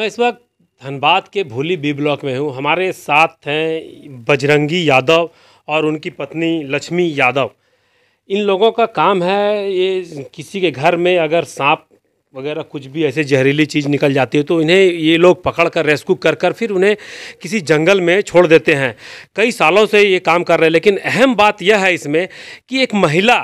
मैं इस वक्त धनबाद के भोली बी ब्लॉक में हूँ हमारे साथ हैं बजरंगी यादव और उनकी पत्नी लक्ष्मी यादव इन लोगों का काम है ये किसी के घर में अगर सांप वगैरह कुछ भी ऐसे जहरीली चीज़ निकल जाती है तो इन्हें ये लोग पकड़ कर रेस्क्यू कर कर फिर उन्हें किसी जंगल में छोड़ देते हैं कई सालों से ये काम कर रहे हैं लेकिन अहम बात यह है इसमें कि एक महिला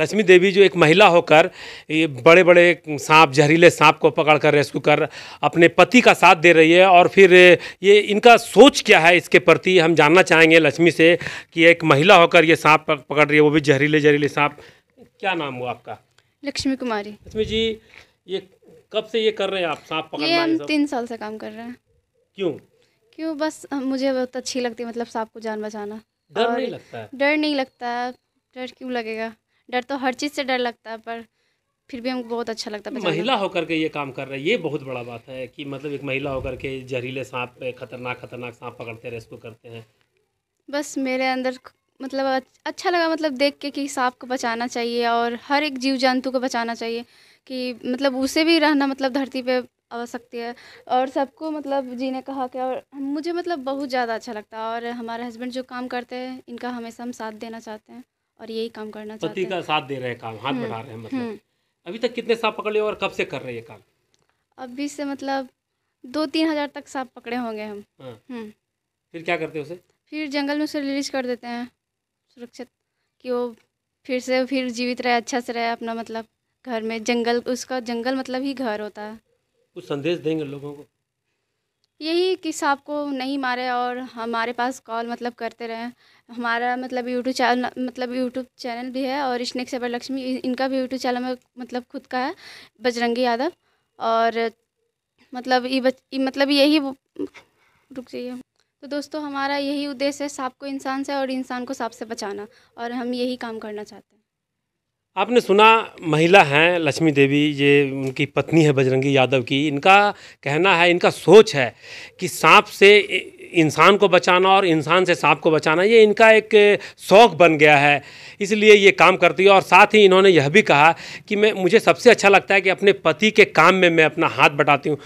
लक्ष्मी देवी जो एक महिला होकर ये बड़े बड़े सांप जहरीले सांप को पकड़कर रेस्क्यू कर अपने पति का साथ दे रही है और फिर ये इनका सोच क्या है इसके प्रति हम जानना चाहेंगे लक्ष्मी से कि एक महिला होकर ये सांप पकड़ रही है वो भी जहरीले जहरीले सांप क्या नाम हुआ आपका लक्ष्मी कुमारी लक्ष्मी जी ये कब से ये कर रहे हैं आप सांप पकड़ हम तीन साल से काम कर रहे हैं क्यों क्यों बस मुझे बहुत अच्छी लगती है मतलब सांप को जान बचाना डर नहीं लगता है डर नहीं लगता है डर क्यों लगेगा डर तो हर चीज़ से डर लगता है पर फिर भी हमको बहुत अच्छा लगता है महिला होकर के ये काम कर रहे हैं ये बहुत बड़ा बात है कि मतलब एक महिला होकर के जहरीले सांप खतरनाक खतरनाक सांप पकड़ते हैं रेस्क्यू करते हैं बस मेरे अंदर मतलब अच्छा लगा मतलब देख के कि सांप को बचाना चाहिए और हर एक जीव जंतु को बचाना चाहिए कि मतलब उसे भी रहना मतलब धरती पर आवश्यकती है और सबको मतलब जी ने कहा कि और मुझे मतलब बहुत ज़्यादा अच्छा लगता है और हमारे हस्बैंड जो काम करते हैं इनका हमेशा हम साथ देना चाहते हैं और यही काम करना पति का साथ दे रहे हैं काम हाथ हम्म, बढ़ा रहे हैं मतलब हम्म। अभी तक कितने सांप पकड़े और कब से कर रहे हैं काम अभी से मतलब दो तीन हजार तक सांप पकड़े होंगे हम हाँ। हम्म। फिर क्या करते हैं उसे फिर जंगल में उसे रिलीज कर देते हैं सुरक्षित कि वो फिर से फिर जीवित रहे अच्छा से रहे अपना मतलब घर में जंगल उसका जंगल मतलब ही घर होता है कुछ संदेश देंगे लोगों को यही कि सांप को नहीं मारे और हमारे पास कॉल मतलब करते रहें हमारा मतलब यूट्यूब चैनल मतलब यूट्यूब चैनल भी है और स्नेक सेबर लक्ष्मी इनका भी यूट्यूब चैनल में मतलब खुद का है बजरंगी यादव और मतलब ये बच मतलब यही रुक जाइए तो दोस्तों हमारा यही उद्देश्य है सांप को इंसान से और इंसान को सांप से बचाना और हम यही काम करना चाहते हैं आपने सुना महिला हैं लक्ष्मी देवी ये उनकी पत्नी है बजरंगी यादव की इनका कहना है इनका सोच है कि सांप से इंसान को बचाना और इंसान से सांप को बचाना ये इनका एक शौक़ बन गया है इसलिए ये काम करती है और साथ ही इन्होंने यह भी कहा कि मैं मुझे सबसे अच्छा लगता है कि अपने पति के काम में मैं अपना हाथ बटाती हूँ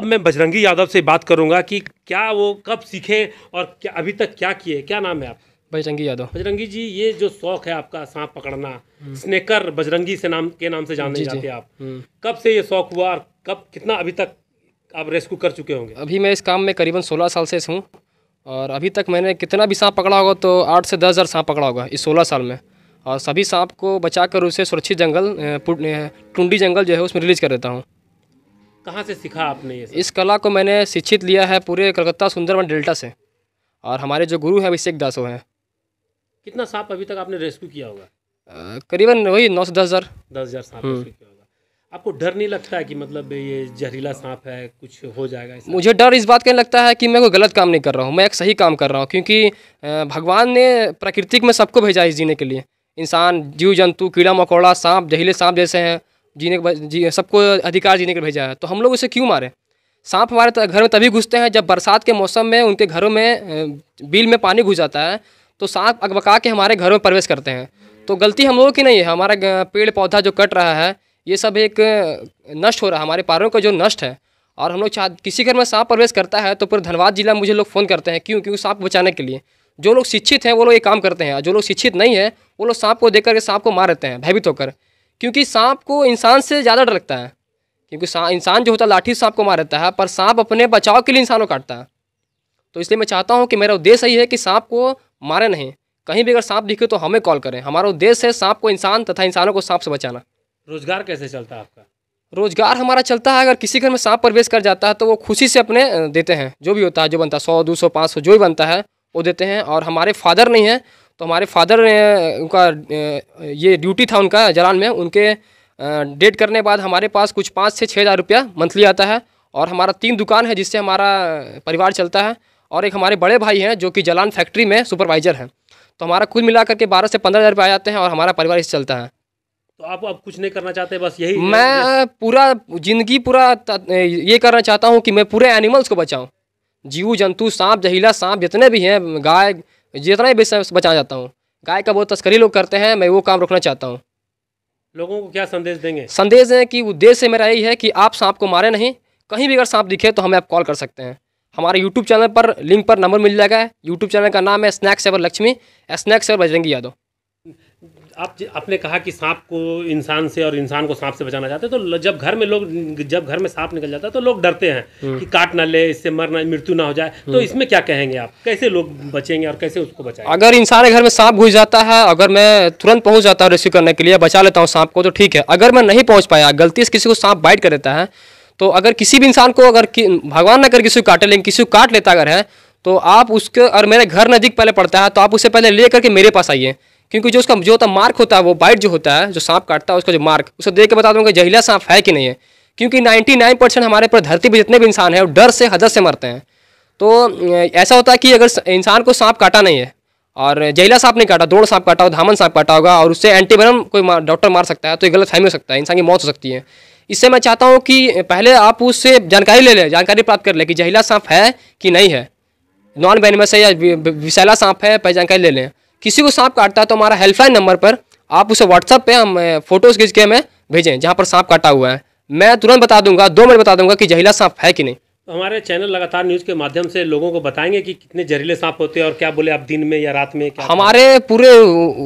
अब मैं बजरंगी यादव से बात करूँगा कि क्या वो कब सीखे और क्या अभी तक क्या किए क्या नाम है आप बजरंगी यादव बजरंगी जी ये जो शौक है आपका सांप पकड़ना स्नेकर बजरंगी से नाम के नाम से जाने जाते आप हम्म। कब से ये शौक हुआ और कब कितना अभी तक आप रेस्क्यू कर चुके होंगे अभी मैं इस काम में करीबन सोलह साल से हूँ और अभी तक मैंने कितना भी सांप पकड़ा होगा तो आठ से दस हज़ार सांप पकड़ा होगा इस सोलह साल में और सभी सांप को बचा कर उसे सुरक्षित जंगल टुंडी जंगल जो है उसमें रिलीज कर देता हूँ कहाँ से सीखा आपने ये इस कला को मैंने शिक्षित लिया है पूरे कलकत्ता सुंदरवन डेल्टा से और हमारे जो गुरु हैं अभिषेक दासो हैं कितना सांप अभी तक आपने रेस्क्यू किया होगा करीबन वही नौ से दस हज़ार दस हज़ार सांप हम्म। रेस्क्यू किया होगा आपको डर नहीं लगता है कि मतलब ये जहरीला सांप है कुछ हो जाएगा मुझे डर इस बात का लगता है कि मैं कोई गलत काम नहीं कर रहा हूँ मैं एक सही काम कर रहा हूँ क्योंकि भगवान ने प्रकृतिक में सबको भेजा है जीने के लिए इंसान जीव जंतु कीड़ा मकोड़ा सांप जहरीले सांप जैसे हैं जीने के जी सबको अधिकार जीने के लिए भेजा है तो हम लोग उसे क्यों मारें सांप हमारे घर में तभी घुसते हैं जब बरसात के मौसम में उनके घरों में बिल में पानी घुस जाता है तो सांप अगबका के हमारे घरों में प्रवेश करते हैं तो गलती हम लोगों की नहीं है हमारा पेड़ पौधा जो कट रहा है ये सब एक नष्ट हो रहा है हमारे पारों का जो नष्ट है और हम लोग चाह किसी घर में सांप प्रवेश करता है तो फिर धनबाद जिला मुझे लोग फ़ोन करते हैं क्यों क्योंकि सांप बचाने के लिए जो लोग शिक्षित हैं वो लोग ये काम करते हैं जो लोग शिक्षित नहीं है वो लोग सांप को देख करके सांप को मार देते हैं भयभीत होकर क्योंकि सांप को इंसान से ज़्यादा डर लगता है क्योंकि इंसान जो होता है लाठी सांप को मार देता है पर सांप अपने बचाव के लिए इंसान को काटता है तो इसलिए मैं चाहता हूँ कि मेरा उद्देश्य यही है कि सांप को मारे नहीं कहीं भी अगर सांप दिखे तो हमें कॉल करें हमारा उद्देश्य है सांप को इंसान तथा इंसानों को सांप से बचाना रोजगार कैसे चलता है आपका रोजगार हमारा चलता है अगर किसी घर में सांप प्रवेश कर जाता है तो वो खुशी से अपने देते हैं जो भी होता है जो बनता है सौ दो सौ पाँच सौ जो भी बनता है वो देते हैं और हमारे फादर नहीं हैं तो हमारे फादर ने उनका ये ड्यूटी था उनका जलान में उनके डेट करने के बाद हमारे पास कुछ पाँच से छः हज़ार रुपया मंथली आता है और हमारा तीन दुकान है जिससे हमारा परिवार चलता है और एक हमारे बड़े भाई हैं जो कि जलान फैक्ट्री में सुपरवाइज़र हैं तो हमारा कुल मिला करके बारह से पंद्रह हज़ार रुपये आ जाते हैं और हमारा परिवार इससे चलता है तो आप अब कुछ नहीं करना चाहते बस यही मैं पूरा ज़िंदगी पूरा ये करना चाहता हूँ कि मैं पूरे एनिमल्स को बचाऊँ जीव जंतु सांप जहीला सांप जितने भी हैं गाय जितना भी बचाना चाहता हूँ गाय का बहुत तस्करी लोग करते हैं मैं वो काम रोकना चाहता हूँ लोगों को क्या संदेश देंगे संदेश दें कि उद्देश्य मेरा यही है कि आप सांप को मारे नहीं कहीं भी अगर सांप दिखे तो हमें आप कॉल कर सकते हैं हमारे यूट्यूब चैनल पर लिंक पर नंबर मिल जाएगा यूट्यूब चैनल का नाम है snake saver Lakshmi snake saver Bajrangi Yadav आप आपने कहा कि सांप को इंसान से और इंसान को सांप से बचाना चाहते हैं तो जब घर में लोग जब घर में सांप निकल जाता है तो लोग डरते हैं हम्म। कि काट ना ले इससे मर ना मृत्यु ना हो जाए तो हम्म। इसमें क्या कहेंगे आप कैसे लोग बचेंगे और कैसे उसको बचाएंगे अगर इंसान के घर में सांप घुस जाता है अगर मैं तुरंत पहुँच जाता हूँ रेस्क्यू करने के लिए बचा लेता हूँ सांप को तो ठीक है अगर मैं नहीं पहुँच पाया गलती से किसी को सांप बाइट कर देता है तो अगर किसी भी इंसान को अगर भगवान ने कर किसी को काटे लेकिन किसी को काट लेता अगर है तो आप उसके और मेरे घर नज़दीक पहले पड़ता है तो आप उसे पहले ले करके मेरे पास आइए क्योंकि जो उसका जो होता है मार्क होता है वो बाइट जो होता है जो सांप काटता है उसका जो मार्क उसे देख के बता दूंगा जहिला सांप है कि नहीं है क्योंकि 99 परसेंट हमारे पर धरती पर जितने भी इंसान हैं वो डर से हदत से मरते हैं तो ऐसा होता है कि अगर इंसान को सांप काटा नहीं है और जहिला सांप नहीं काटा दौड़ सांप काटा हो धामन सांप काटा होगा और उससे एंटीवेनम कोई डॉक्टर मार सकता है तो ये गलत फहमी हो सकता है इंसान की मौत हो सकती है इससे मैं चाहता हूँ कि पहले आप उससे जानकारी ले लें जानकारी प्राप्त कर लें कि जहरीला सांप है कि नहीं है नॉन वेनमस है या विशैला सांप है पहले जानकारी ले लें किसी को सांप काटता है तो हमारा हेल्पलाइन नंबर पर आप उसे व्हाट्सअप पे हम फोटोज़ खींच के हमें भेजें जहाँ पर सांप काटा हुआ है मैं तुरंत बता दूंगा दो मिनट बता दूंगा कि जहरीला सांप है कि नहीं तो हमारे चैनल लगातार न्यूज़ के माध्यम से लोगों को बताएंगे कि कितने जहरीले सांप होते हैं और क्या बोले आप दिन में या रात में क्या हमारे पूरे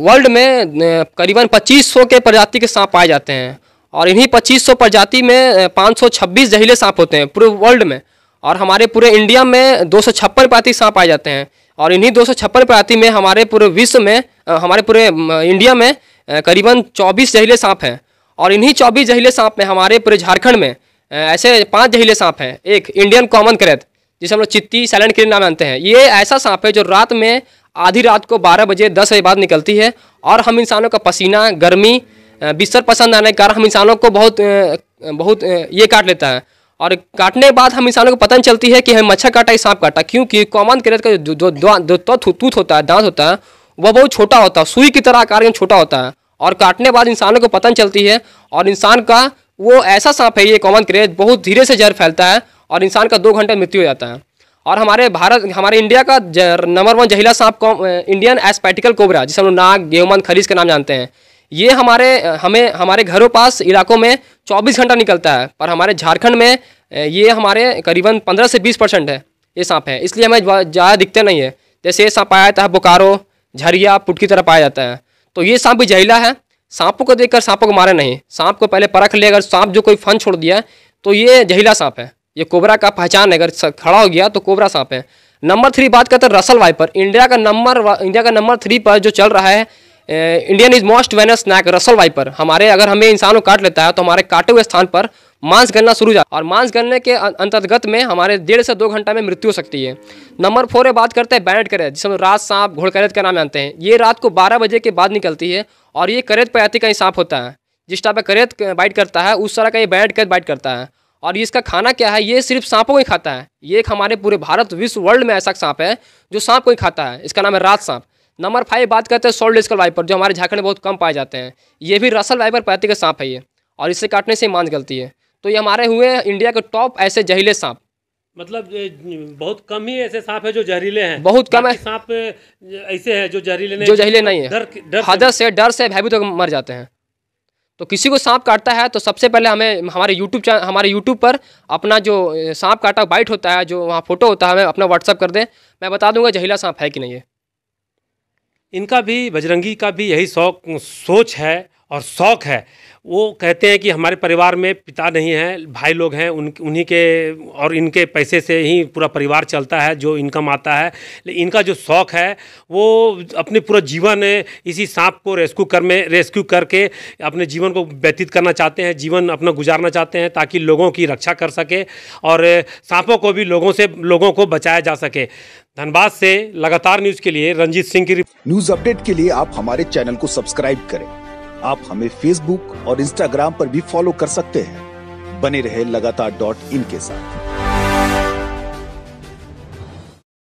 वर्ल्ड में करीबन 2500 के प्रजाति के सांप पाए जाते हैं और इन्हीं 2500 प्रजाति में 526 जहरीले सांप होते हैं पूरे वर्ल्ड में और हमारे पूरे इंडिया में दो प्रजाति सांप पाए जाते हैं और इन्हीं दो प्रजाति में हमारे पूरे विश्व में हमारे पूरे इंडिया में करीबन 24 जहरीले सांप हैं और इन्हीं 24 जहरीले सांप में हमारे पूरे झारखंड में ऐसे पाँच जहरीले सांप हैं एक इंडियन कॉमन क्रेथ जिसे हम लोग चित्ती साइलेंट क्रीन नाम जानते हैं ये ऐसा सांप है जो रात में आधी रात को बारह बजे दस बजे बाद निकलती है और हम इंसानों का पसीना गर्मी बिस्तर पसंद आने के कारण हम इंसानों को बहुत बहुत ये काट लेता है और काटने के बाद हम इंसानों को पता नहीं चलती है कि हमें मच्छर काटा या सांप काटा क्योंकि कॉमन क्रेट का जो जो तूत होता है दांत होता है वह बहुत छोटा होता है सुई की तरह आकार में छोटा होता है और काटने बाद इंसानों को पता नहीं चलती है और इंसान का वो ऐसा सांप है ये कॉमन क्रेज बहुत धीरे से जहर फैलता है और इंसान का दो घंटे मृत्यु हो जाता है और हमारे भारत हमारे इंडिया का नंबर वन जहिला सांप इंडियन एस्पैटिकल कोबरा जिसे हम लोग नाग गेहूमन खरीज के नाम जानते हैं ये हमारे हमें हमारे घरों पास इलाकों में 24 घंटा निकलता है पर हमारे झारखंड में ये हमारे करीबन 15 से 20 परसेंट है ये सांप है इसलिए हमें ज़्यादा दिखते नहीं है जैसे ये सांप आया जाता है बोकारो झरिया पुट की तरह पाया जाता है तो ये सांप भी जहरीला है सांपों को देखकर सांपों को मारे नहीं सांप को पहले परख ले अगर सांप जो कोई फन छोड़ दिया तो ये जहरीला सांप है ये कोबरा का पहचान है अगर खड़ा हो गया तो कोबरा सांप है नंबर थ्री बात करते हैं रसल वाइपर इंडिया का नंबर इंडिया का नंबर थ्री पर जो चल रहा है Indian is most venomous snake Russell viper हमारे अगर हमें इंसानों काट लेता है तो हमारे काटे हुए स्थान पर मांस गलना शुरू जाता और मांस गलने के अं-, अंतर्गत में हमारे डेढ़ से दो घंटा में मृत्यु हो सकती है नंबर फोर है बात करते हैं बैनेट करेज जिसमें रात सांप घोड़करेज का नाम जानते हैं ये रात को बारह बजे के बाद निकलती है और ये करेत पर का ही सांप होता है जिस टाइप का करेत बाइट करता है उस तरह का ये बैनेट करेज बाइट करता है और इसका खाना क्या है ये सिर्फ सांपों को ही खाता है ये एक हमारे पूरे भारत विश्व वर्ल्ड में ऐसा सांप है जो सांप को ही खाता है इसका नाम है रात सांप नंबर फाइव बात करते हैं सोल्ड डिस्कल वाइपर जो हमारे झारखंड में बहुत कम पाए जाते हैं ये भी रसल वाइपर प्रति का सांप है ये और इसे काटने से मांझ गलती है तो ये हमारे हुए इंडिया के टॉप ऐसे जहरीले सांप मतलब बहुत कम ही ऐसे सांप है जो जहरीले हैं बहुत कम है सांप ऐसे है जो जहरीले नहीं जो जहरीले नहीं है हदस से डर से भयभीत होकर मर जाते हैं तो किसी को सांप काटता है तो सबसे पहले हमें हमारे यूट्यूब चैनल हमारे यूट्यूब पर अपना जो सांप काटा बाइट होता है जो वहाँ फोटो होता है हमें अपना व्हाट्सअप कर दें मैं बता दूंगा जहरीला सांप है कि नहीं है इनका भी बजरंगी का भी यही शौक सोच है और शौक़ है वो कहते हैं कि हमारे परिवार में पिता नहीं हैं भाई लोग हैं उन उन्हीं के और इनके पैसे से ही पूरा परिवार चलता है जो इनकम आता है इनका जो शौक़ है वो अपने पूरा जीवन इसी सांप को रेस्क्यू कर में रेस्क्यू करके अपने जीवन को व्यतीत करना चाहते हैं जीवन अपना गुजारना चाहते हैं ताकि लोगों की रक्षा कर सके और सांपों को भी लोगों से लोगों को बचाया जा सके धनबाद से लगातार न्यूज़ के लिए रंजीत सिंह की न्यूज़ अपडेट के लिए आप हमारे चैनल को सब्सक्राइब करें आप हमें फेसबुक और इंस्टाग्राम पर भी फॉलो कर सकते हैं बने रहे लगातार डॉट इन के साथ